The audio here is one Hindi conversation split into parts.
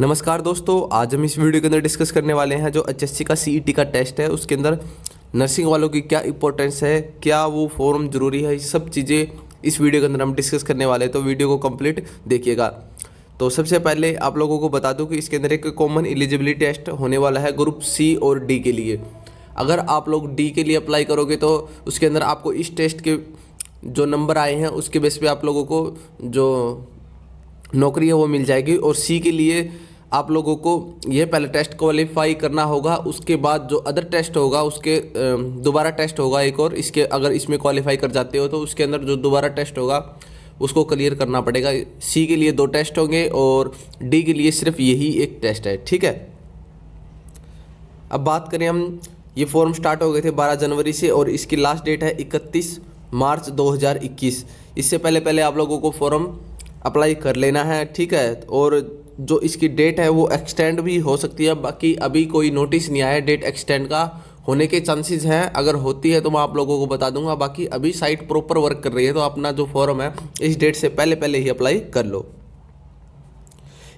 नमस्कार दोस्तों आज हम इस वीडियो के अंदर डिस्कस करने वाले हैं जो एच का सी e का टेस्ट है उसके अंदर नर्सिंग वालों की क्या इंपॉर्टेंस है क्या वो फॉर्म ज़रूरी है सब चीज़ें इस वीडियो के अंदर हम डिस्कस करने वाले हैं तो वीडियो को कम्प्लीट देखिएगा तो सबसे पहले आप लोगों को बता दूँ कि इसके अंदर एक कॉमन एलिजिबिलिटी टेस्ट होने वाला है ग्रुप सी और डी के लिए अगर आप लोग डी के लिए अप्लाई करोगे तो उसके अंदर आपको इस टेस्ट के जो नंबर आए हैं उसके बेस पे आप लोगों को जो नौकरी है वो मिल जाएगी और सी के लिए आप लोगों को यह पहले टेस्ट क्वालिफाई करना होगा उसके बाद जो अदर टेस्ट होगा उसके दोबारा टेस्ट होगा एक और इसके अगर इसमें क्वालिफाई कर जाते हो तो उसके अंदर जो दोबारा टेस्ट होगा उसको क्लियर करना पड़ेगा सी के लिए दो टेस्ट होंगे और डी के लिए सिर्फ यही एक टेस्ट है ठीक है अब बात करें हम ये फॉर्म स्टार्ट हो गए थे 12 जनवरी से और इसकी लास्ट डेट है 31 मार्च 2021 इससे पहले पहले आप लोगों को फॉर्म अप्लाई कर लेना है ठीक है और जो इसकी डेट है वो एक्सटेंड भी हो सकती है बाकी अभी कोई नोटिस नहीं आया डेट एक्सटेंड का होने के चांसेस हैं अगर होती है तो मैं आप लोगों को बता दूंगा बाकी अभी साइट प्रॉपर वर्क कर रही है तो अपना जो फॉर्म है इस डेट से पहले पहले ही अप्लाई कर लो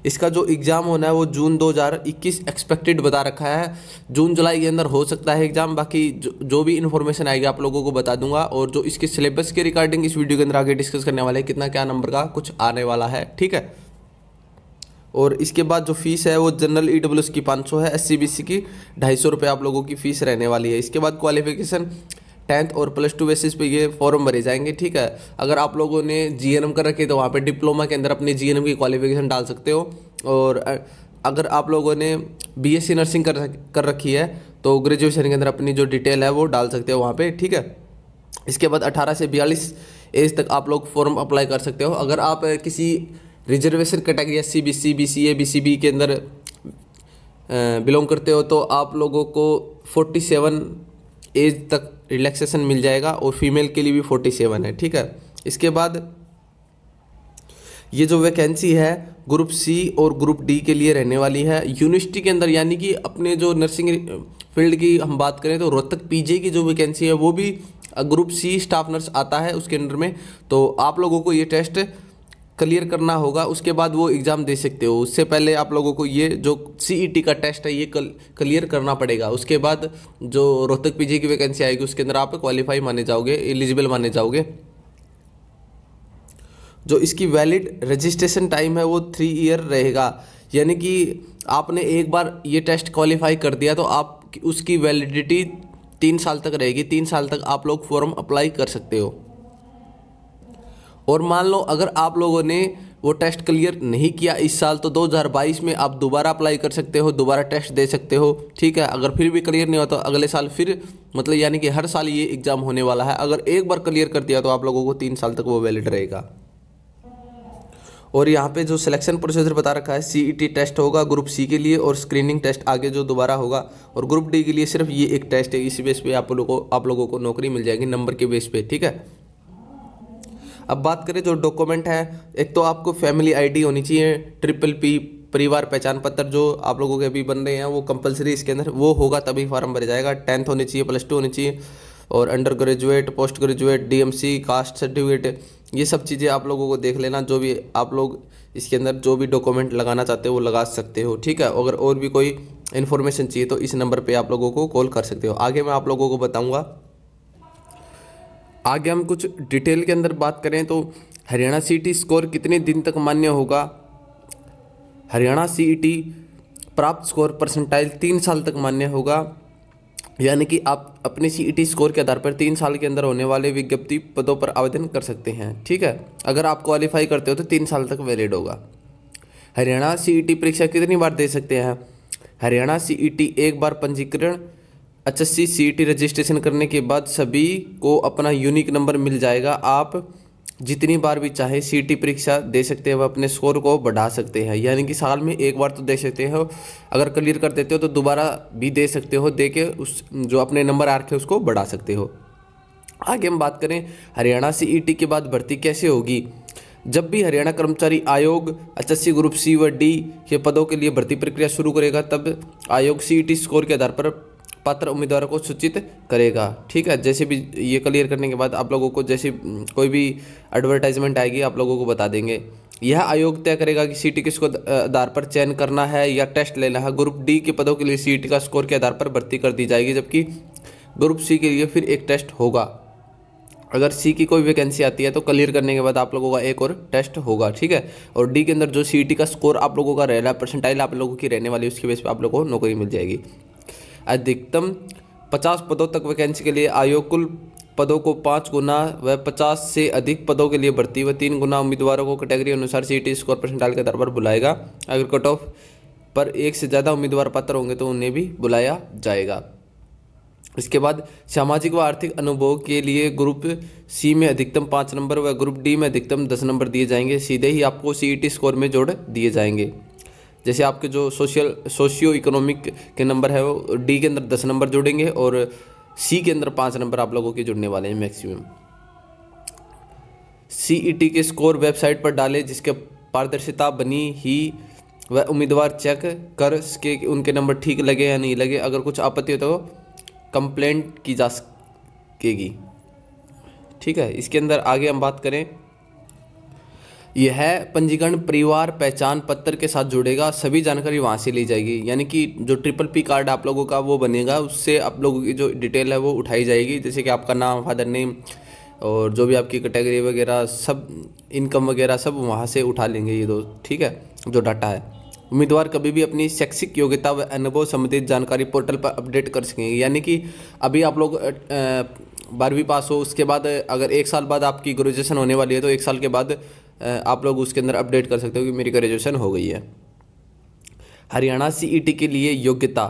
इसका जो एग्ज़ाम होना है वो जून 2021 एक्सपेक्टेड बता रखा है जून जुलाई के अंदर हो सकता है एग्ज़ाम बाकी जो, जो भी इन्फॉर्मेशन आएगी आप लोगों को बता दूंगा और जो इसके सिलेबस के रिगार्डिंग इस वीडियो के अंदर आगे डिस्कस करने वाले हैं कितना क्या नंबर का कुछ आने वाला है ठीक है और इसके बाद जो फीस है वो जनरल ई e की पाँच है एस सी बी सी की ढाई सौ रुपये आप लोगों की फ़ीस रहने वाली है इसके बाद क्वालिफिकेशन टेंथ और प्लस टू बेसिस पे ये फॉर्म भरे जाएंगे ठीक है अगर आप लोगों ने जी कर रखी है तो वहाँ पर डिप्लोमा के अंदर अपने जी की क्वालिफिकेशन डाल सकते हो और अगर आप लोगों ने बी नर्सिंग कर कर रखी है तो ग्रेजुएशन के अंदर अपनी जो डिटेल है वो डाल सकते हो वहाँ पे ठीक है इसके बाद अठारह से बयालीस एज तक आप लोग फॉर्म अप्लाई कर सकते हो अगर आप किसी reservation category S C B C B C A B C B के अंदर बिलोंग करते हो तो आप लोगों को 47 एज तक रिलैक्सेशन मिल जाएगा और फीमेल के लिए भी फोर्टी सेवन है ठीक है इसके बाद ये जो वैकेंसी है ग्रुप सी और ग्रुप डी के लिए रहने वाली है यूनिवर्सिटी के अंदर यानी कि अपने जो नर्सिंग फील्ड की हम बात करें तो रोहतक पीजे की जो वैकेंसी है वो भी ग्रुप सी स्टाफ नर्स आता है उसके अंडर में तो आप लोगों को ये टेस्ट क्लियर करना होगा उसके बाद वो एग्ज़ाम दे सकते हो उससे पहले आप लोगों को ये जो सी e का टेस्ट है ये कल क्लियर करना पड़ेगा उसके बाद जो रोहतक पीजी की वैकेंसी आएगी उसके अंदर आप क्वालिफाई माने जाओगे एलिजिबल माने जाओगे जो इसकी वैलिड रजिस्ट्रेशन टाइम है वो थ्री ईयर रहेगा यानी कि आपने एक बार ये टेस्ट क्वालिफाई कर दिया तो आप उसकी वैलिडिटी तीन साल तक रहेगी तीन साल तक आप लोग फॉर्म अप्लाई कर सकते हो और मान लो अगर आप लोगों ने वो टेस्ट क्लियर नहीं किया इस साल तो 2022 में आप दोबारा अप्लाई कर सकते हो दोबारा टेस्ट दे सकते हो ठीक है अगर फिर भी क्लियर नहीं होता तो अगले साल फिर मतलब यानी कि हर साल ये एग्ज़ाम होने वाला है अगर एक बार क्लियर कर दिया तो आप लोगों को तीन साल तक वो वैलिड रहेगा और यहाँ पे जो सिलेक्शन प्रोसीजर बता रखा है सीईटी टेस्ट e होगा ग्रुप सी के लिए और स्क्रीनिंग टेस्ट आगे जो दोबारा होगा और ग्रुप डी के लिए सिर्फ ये एक टेस्ट है इसी बेस पे आप लोगों को आप लोगों को नौकरी मिल जाएगी नंबर के बेस पे ठीक है अब बात करें जो डॉक्यूमेंट है एक तो आपको फैमिली आईडी होनी चाहिए ट्रिपल पी परिवार पहचान पत्र जो आप लोगों के अभी बन रहे हैं वो कंपलसरी इसके अंदर वो होगा तभी फॉर्म भर जाएगा टेंथ होनी चाहिए प्लस टू होनी चाहिए और under graduate post graduate DMC caste certificate ये सब चीज़ें आप लोगों को देख लेना जो भी आप लोग इसके अंदर जो भी डॉक्यूमेंट लगाना चाहते हो वो लगा सकते हो ठीक है अगर और भी कोई इन्फॉर्मेशन चाहिए तो इस नंबर पे आप लोगों को कॉल कर सकते हो आगे मैं आप लोगों को बताऊंगा आगे हम कुछ डिटेल के अंदर बात करें तो हरियाणा सी स्कोर कितने दिन तक मान्य होगा हरियाणा सी प्राप्त स्कोर परसेंटाइल तीन साल तक मान्य होगा यानी कि आप अपने सी स्कोर के आधार पर तीन साल के अंदर होने वाले विज्ञप्ति पदों पर आवेदन कर सकते हैं ठीक है अगर आप क्वालिफाई करते हो तो तीन साल तक वैलिड होगा हरियाणा सी परीक्षा कितनी बार दे सकते हैं हरियाणा सी एक बार पंजीकरण अच्छा सी सी टी रजिस्ट्रेशन करने के बाद सभी को अपना यूनिक नंबर मिल जाएगा आप जितनी बार भी चाहे सी टी परीक्षा दे सकते हैं वह अपने स्कोर को बढ़ा सकते हैं यानी कि साल में एक बार तो दे सकते हो अगर क्लियर कर देते हो तो दोबारा भी दे सकते हो दे के उस जो अपने नंबर आ रखे उसको बढ़ा सकते हो आगे हम बात करें हरियाणा सी ई टी के बाद भर्ती कैसे होगी जब भी हरियाणा कर्मचारी आयोग सी ग्रुप सी व डी के पदों के लिए भर्ती प्रक्रिया शुरू करेगा तब आयोग सी ई टी स्कोर के आधार पर पात्र उम्मीदवारों को सूचित करेगा ठीक है जैसे भी ये क्लियर करने के बाद आप लोगों को जैसे कोई भी एडवर्टाइजमेंट आएगी आप लोगों को बता देंगे यह आयोग तय करेगा कि सीट किसको आधार पर चयन करना है या टेस्ट लेना है ग्रुप डी के पदों के लिए सीट का स्कोर के आधार पर भर्ती कर दी जाएगी जबकि ग्रुप सी के लिए फिर एक टेस्ट होगा अगर सी की कोई वैकेंसी आती है तो क्लियर करने के बाद आप लोगों का एक और टेस्ट होगा ठीक है और डी के अंदर जो सी का स्कोर आप लोगों का रहना है परसेंटाइल आप लोगों की रहने वाली उसकी बेस पर आप लोगों को नौकरी मिल जाएगी अधिकतम पचास पदों तक वैकेंसी के लिए आयोग कुल पदों को पाँच गुना व पचास से अधिक पदों के लिए भर्ती व तीन गुना उम्मीदवारों को कैटेगरी अनुसार सीटी स्कोर परसेंटाइल के आधार पर बुलाएगा अगर कट ऑफ पर एक से ज़्यादा उम्मीदवार पात्र होंगे तो उन्हें भी बुलाया जाएगा इसके बाद सामाजिक व आर्थिक अनुभव के लिए ग्रुप सी में अधिकतम पाँच नंबर व ग्रुप डी में अधिकतम दस नंबर दिए जाएंगे सीधे ही आपको सी स्कोर में जोड़ दिए जाएंगे जैसे आपके जो सोशल सोशियो इकोनॉमिक के नंबर है वो डी के अंदर दस नंबर जुड़ेंगे और सी के अंदर पाँच नंबर आप लोगों के जुड़ने वाले हैं मैक्सिमम सी e के स्कोर वेबसाइट पर डाले जिसके पारदर्शिता बनी ही वह उम्मीदवार चेक कर सके उनके नंबर ठीक लगे या नहीं लगे अगर कुछ आपत्ति हो तो कंप्लेंट की जा सकेगी ठीक है इसके अंदर आगे हम बात करें यह पंजीकरण परिवार पहचान पत्र के साथ जुड़ेगा सभी जानकारी वहाँ से ली जाएगी यानी कि जो ट्रिपल पी कार्ड आप लोगों का वो बनेगा उससे आप लोगों की जो डिटेल है वो उठाई जाएगी जैसे कि आपका नाम फादर नेम और जो भी आपकी कैटेगरी वगैरह सब इनकम वगैरह सब वहाँ से उठा लेंगे ये दो ठीक है जो डाटा है उम्मीदवार कभी भी अपनी शैक्षिक योग्यता व अनुभव संबंधित जानकारी पोर्टल पर अपडेट कर सकेंगे यानी कि अभी आप लोग बारहवीं पास हो उसके बाद अगर एक साल बाद आपकी ग्रेजुएशन होने वाली है तो एक साल के बाद आप लोग उसके अंदर अपडेट कर सकते हो कि मेरी ग्रेजुएशन हो गई है हरियाणा सी e के लिए योग्यता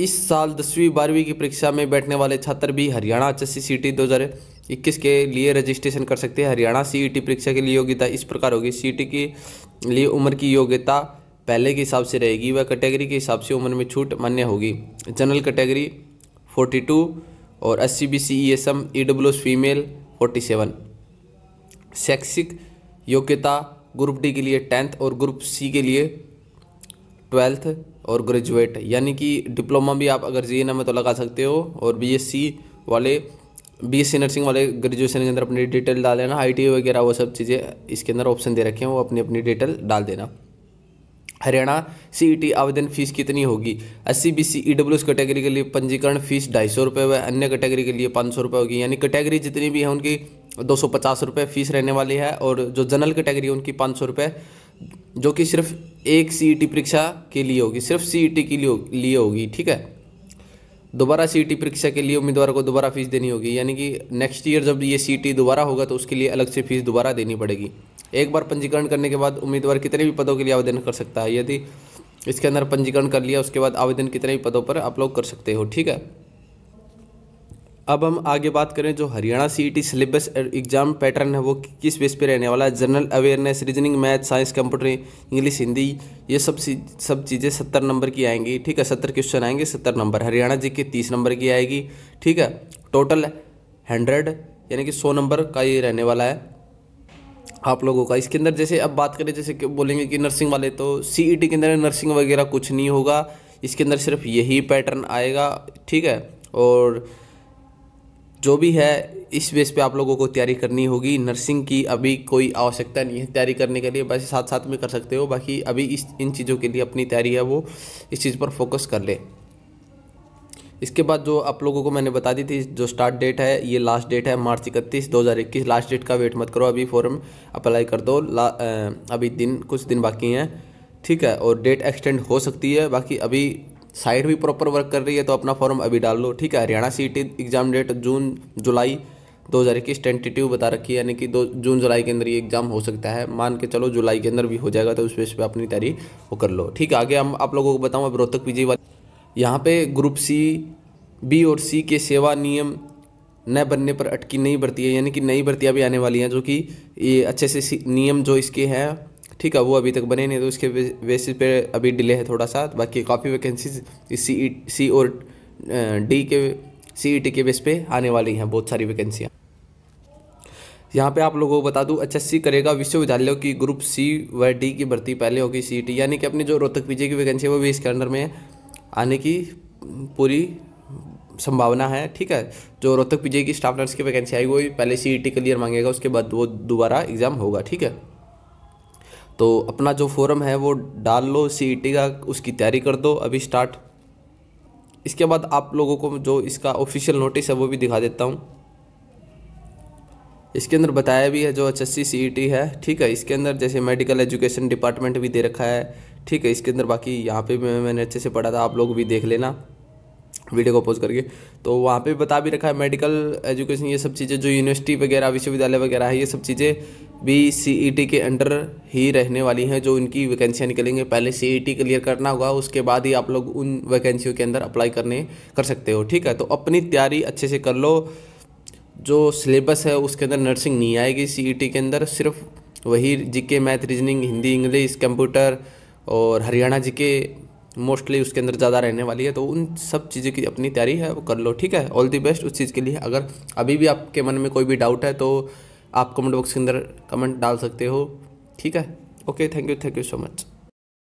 इस साल दसवीं बारहवीं की परीक्षा में बैठने वाले छात्र भी Haryana H S C T दो हज़ार इक्कीस के लिए रजिस्ट्रेशन कर सकते हैं हरियाणा सी e परीक्षा के लिए योग्यता इस प्रकार होगी सीईटी e की लिए उम्र की योग्यता पहले के हिसाब से रहेगी वह कैटेगरी के हिसाब से उम्र में छूट मान्य होगी जनरल कैटेगरी 42 और S C B C E S M E W female seven शैक्षिक योग्यता ग्रुप डी के लिए टेंथ और ग्रुप सी के लिए ट्वेल्थ और ग्रेजुएट यानी कि डिप्लोमा भी आप अगर जी में तो लगा सकते हो और बीएससी वाले बीएससी नर्सिंग वाले ग्रेजुएशन के अंदर अपनी डिटेल डाल देना आई वगैरह वो सब चीज़ें इसके अंदर ऑप्शन दे रखे हैं वो अपनी अपनी डिटेल डाल देना हरियाणा सी आवेदन फीस कितनी होगी S C B C E W S category के लिए पंजीकरण फीस ढाई सौ रुपये व अन्य कैटेगरी के लिए पाँच सौ रुपये होगी यानी कैटेगरी जितनी भी है उनकी दो सौ पचास रुपये फ़ीस रहने वाली है और जो जनरल कैटेगरी है उनकी पाँच सौ जो कि सिर्फ एक सी ई e परीक्षा के लिए होगी सिर्फ सी ई e के लिए लिए होगी ठीक है दोबारा सी ई e परीक्षा के लिए उम्मीदवार को दोबारा फीस देनी होगी यानी कि नेक्स्ट ईयर जब ये सी ई दोबारा होगा तो उसके लिए अलग से फीस दोबारा देनी पड़ेगी एक बार पंजीकरण करने के बाद उम्मीदवार कितने भी पदों के लिए आवेदन कर सकता है यदि इसके अंदर पंजीकरण कर लिया उसके बाद आवेदन कितने भी पदों पर आप लोग कर सकते हो ठीक है अब हम आगे बात करें जो Haryana CET syllabus exam pattern है वो किस बेस पे रहने वाला है general awareness reasoning math science computer English Hindi ये सब सब चीज़ें सत्तर नंबर की आएंगी ठीक है सत्तर क्वेश्चन आएंगे सत्तर नंबर हरियाणा जी के तीस नंबर की आएगी ठीक है टोटल हंड्रेड यानी कि सौ नंबर का ये रहने वाला है आप लोगों का इसके अंदर जैसे अब बात करें जैसे कि बोलेंगे कि नर्सिंग वाले तो सी e के अंदर नर्सिंग वगैरह कुछ नहीं होगा इसके अंदर सिर्फ यही पैटर्न आएगा ठीक है और जो भी है इस बेस पे आप लोगों को तैयारी करनी होगी नर्सिंग की अभी कोई आवश्यकता नहीं है तैयारी करने के लिए बस साथ साथ में कर सकते हो बाकी अभी इस इन चीज़ों के लिए अपनी तैयारी है वो इस चीज़ पर फोकस कर ले इसके बाद जो आप लोगों को मैंने बता दी थी जो स्टार्ट डेट है ये लास्ट डेट है मार्च इकतीस दो हज़ार इक्कीस लास्ट डेट का वेट मत करो अभी फॉर्म अप्लाई कर दो ला, अभी दिन कुछ दिन बाकी हैं ठीक है और डेट एक्सटेंड हो सकती है बाकी अभी साइट भी प्रॉपर वर्क कर रही है तो अपना फॉर्म अभी डाल लो ठीक है हरियाणा सी एग्ज़ाम डेट जून जुलाई 2021 टेंटेटिव बता रखी है यानी कि दो जून जुलाई के अंदर ये एग्ज़ाम हो सकता है मान के चलो जुलाई के अंदर भी हो जाएगा तो उस बेस पर अपनी तैयारी वो कर लो ठीक है आगे हम आप लोगों को बताऊँ अब रोहतक जी वाले यहाँ पे ग्रुप सी बी और सी के सेवा नियम न बनने पर अटकी नई भर्ती है यानी कि नई भर्तियाँ भी आने वाली हैं जो कि ये अच्छे से नियम जो इसके हैं ठीक है वो अभी तक बने नहीं तो उसके बेसिस पे अभी डिले है थोड़ा सा बाकी काफ़ी वैकेंसीज सी सी और डी के सी ई टी के बेस पे आने वाली हैं बहुत सारी वैकेंसियाँ यहाँ पे आप लोगों को बता दूँ एच एस करेगा विश्वविद्यालयों की ग्रुप सी व डी की भर्ती पहले होगी सी टी e यानी कि अपनी जो रोहतक पीजे की वैकेंसी है वो भी इसके अंडर में आने की पूरी संभावना है ठीक है जो रोहतक पीजे की स्टाफ नर्स की वैकेंसी आई वो पहले सी ई टी क्लियर मांगेगा उसके बाद वो दोबारा एग्ज़ाम होगा ठीक है तो अपना जो फॉर्म है वो डाल लो सी e का उसकी तैयारी कर दो अभी स्टार्ट इसके बाद आप लोगों को जो इसका ऑफिशियल नोटिस है वो भी दिखा देता हूँ इसके अंदर बताया भी है जो एच एस e है ठीक है इसके अंदर जैसे मेडिकल एजुकेशन डिपार्टमेंट भी दे रखा है ठीक है इसके अंदर बाकी यहाँ पे मैं मैंने अच्छे से पढ़ा था आप लोग भी देख लेना वीडियो को पोज करके तो वहाँ पे बता भी रखा है मेडिकल एजुकेशन ये सब चीज़ें जो यूनिवर्सिटी वगैरह विश्वविद्यालय वगैरह है ये सब चीज़ें भी सी e के अंडर ही रहने वाली हैं जो इनकी वैकेंसियाँ निकलेंगे पहले सी क्लियर e करना होगा उसके बाद ही आप लोग उन वैकेंसियों के अंदर अप्लाई करने कर सकते हो ठीक है तो अपनी तैयारी अच्छे से कर लो जो सिलेबस है उसके अंदर नर्सिंग नहीं आएगी सी e के अंदर सिर्फ वही GK math reasoning Hindi English computer और हरियाणा जीके मोस्टली उसके अंदर ज़्यादा रहने वाली है तो उन सब चीज़ों की अपनी तैयारी है वो कर लो ठीक है ऑल दी बेस्ट उस चीज़ के लिए अगर अभी भी आपके मन में कोई भी डाउट है तो आप कमेंट बॉक्स के अंदर कमेंट डाल सकते हो ठीक है okay thank you thank you so much